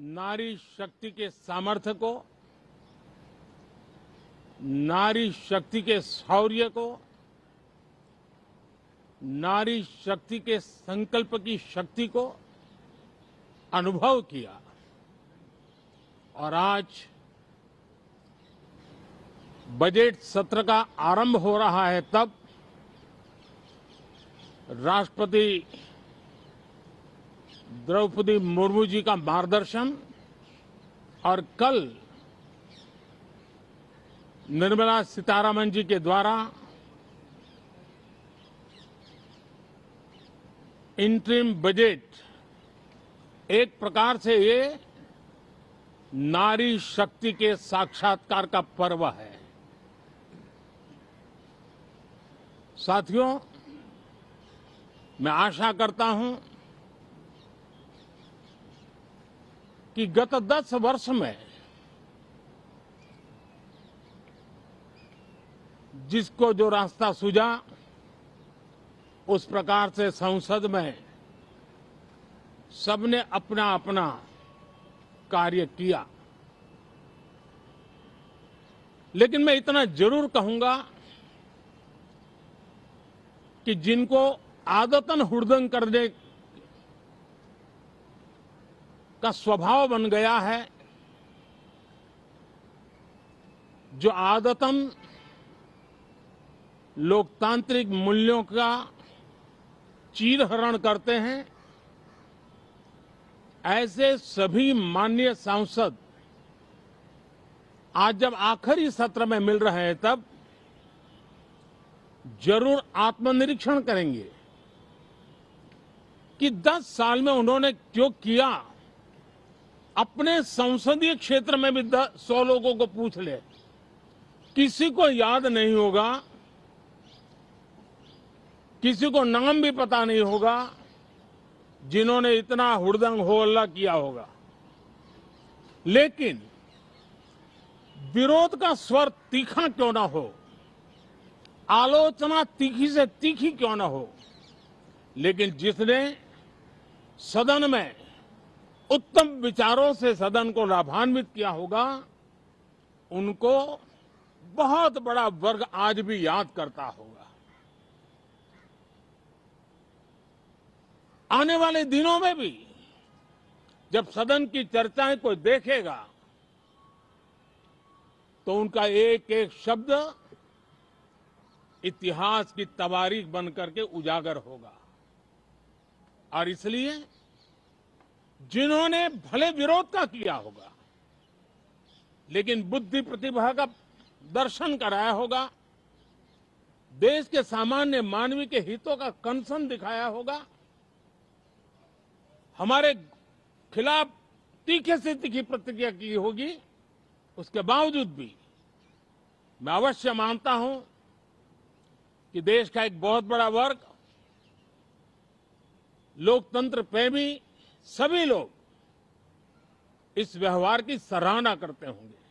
नारी शक्ति के सामर्थ्य को नारी शक्ति के शौर्य को नारी शक्ति के संकल्प की शक्ति को अनुभव किया और आज बजट सत्र का आरंभ हो रहा है तब राष्ट्रपति द्रौपदी मुर्मू जी का मार्गदर्शन और कल निर्मला सीतारामन जी के द्वारा इंट्रीम बजट एक प्रकार से ये नारी शक्ति के साक्षात्कार का पर्व है साथियों मैं आशा करता हूं कि गत दस वर्ष में जिसको जो रास्ता सूझा उस प्रकार से संसद में सबने अपना अपना कार्य किया लेकिन मैं इतना जरूर कहूंगा कि जिनको आदतन हुड़दंग करने का स्वभाव बन गया है जो आदतन लोकतांत्रिक मूल्यों का चीरहरण करते हैं ऐसे सभी माननीय सांसद आज जब आखिरी सत्र में मिल रहे हैं तब जरूर आत्मनिरीक्षण करेंगे कि 10 साल में उन्होंने क्यों किया अपने संसदीय क्षेत्र में भी सौ लोगों को पूछ ले किसी को याद नहीं होगा किसी को नाम भी पता नहीं होगा जिन्होंने इतना हुड़दंग हो किया होगा लेकिन विरोध का स्वर तीखा क्यों ना हो आलोचना तीखी से तीखी क्यों ना हो लेकिन जिसने सदन में उत्तम विचारों से सदन को लाभान्वित किया होगा उनको बहुत बड़ा वर्ग आज भी याद करता होगा आने वाले दिनों में भी जब सदन की चर्चाएं कोई देखेगा तो उनका एक एक शब्द इतिहास की तबारीख बनकर के उजागर होगा और इसलिए जिन्होंने भले विरोध का किया होगा लेकिन बुद्धि प्रतिभा का दर्शन कराया होगा देश के सामान्य मानवी के हितों का कंसर्न दिखाया होगा हमारे खिलाफ तीखे से तीखी प्रतिक्रिया की होगी उसके बावजूद भी मैं अवश्य मानता हूं कि देश का एक बहुत बड़ा वर्ग लोकतंत्र प्रेमी सभी लोग इस व्यवहार की सराहना करते होंगे